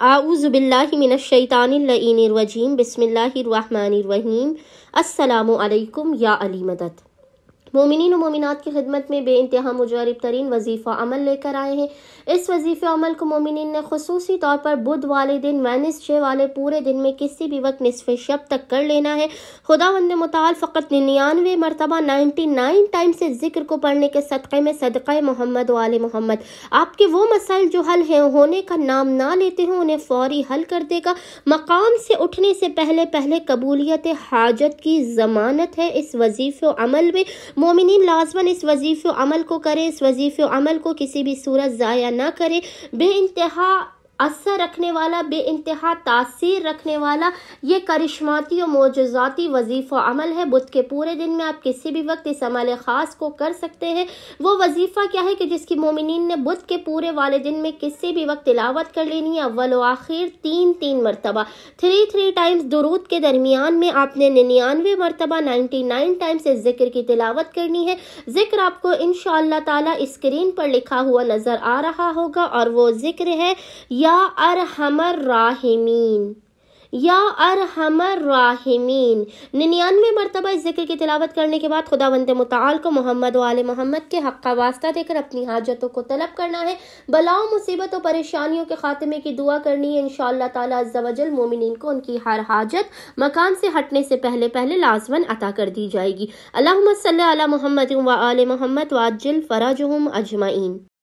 أعوذ بالله من الشيطان اللئين الرجيم بسم الله الرحمن الرحيم السلام عليكم يا علي مدد मोमिन मोमिनत की खिदमत में बे इंतहा मुजरब तरीन वजीफ़ा अमल लेकर आए हैं इस वजीफ़े अमल को मोमिन ने खसूसी तौर पर बुध वाले दिन छे वाले पूरे दिन में किसी भी वक्त नसफ़ शब तक कर लेना है खुदा वंद मताल फ़कत निन्यानवे मरतबा नाइन्टी नाइन टाइम से जिक्र को पढ़ने के सदक़े में सदक़े मोहम्मद वाल मोहम्मद आपके वो मसाइल जो हल हैं होने का नाम ना लेते हों उन्हें फ़ौरी हल कर देगा मकाम से उठने से पहले पहले कबूलियत हाजत की ज़मानत है इस वजीफ़ अमल में मोमिन लाजमन इस वजीफ़ अमल को करें इस वजीफ़ अमल को किसी भी सूरत ज़ाया ना करें बे असर रखने वाला बे इंतहा तासीर रखने वाला ये करिश्माती और मोजाती वजीफ़ा अमल है बुध के पूरे दिन में आप किसी भी वक्त इस अमल ख़ास को कर सकते हैं वो वजीफ़ा क्या है कि जिसकी मोमिन ने बुध के पूरे वाले दिन में किसी भी वक्त तिलावत कर लेनी है अव्वल आखिर तीन तीन मरतबा थ्री थ्री टाइम्स दरूद के दरमियान में आपने निन्यानवे मरतबा नाइन्टी नाइन टाइम्स इस जिक्र की तिलावत करनी है जिक्र आपको इन शाह स्क्रीन पर लिखा हुआ नज़र आ रहा होगा और वो जिक्र है या अर हमर राहिमीन या अर हमर राहिमीन निन्यानवे मरतबा इस जिक्र की तिलावत करने के बाद खुदा बंद मताल को मोहम्मद वाले मोहम्मद के हक़ का वास्ता देकर अपनी हाजतों को तलब करना है बलाओं मुसीबत और परेशानियों के खात्मे की दुआ करनी है इन शजल मोमिन को उनकी हर हाजत मकान से हटने से पहले पहले लाजमन अता कर दी जाएगी अल्लाह मोहम्मद व आल मोहम्मद वाजिल फ़राजहम अजमाइन